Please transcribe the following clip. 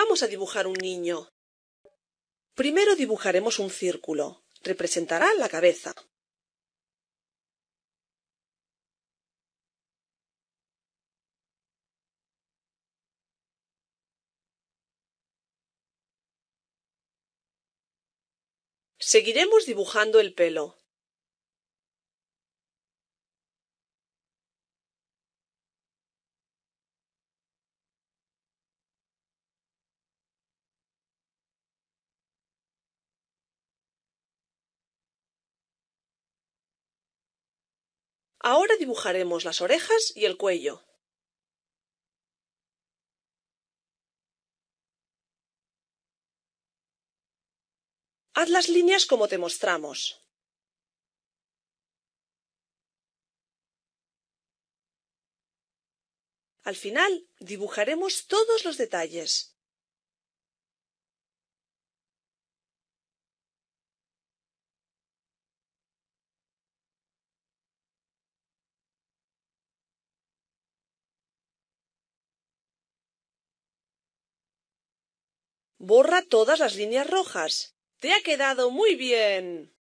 vamos a dibujar un niño. Primero dibujaremos un círculo. Representará la cabeza. Seguiremos dibujando el pelo. Ahora dibujaremos las orejas y el cuello. Haz las líneas como te mostramos. Al final dibujaremos todos los detalles. Borra todas las líneas rojas. Te ha quedado muy bien.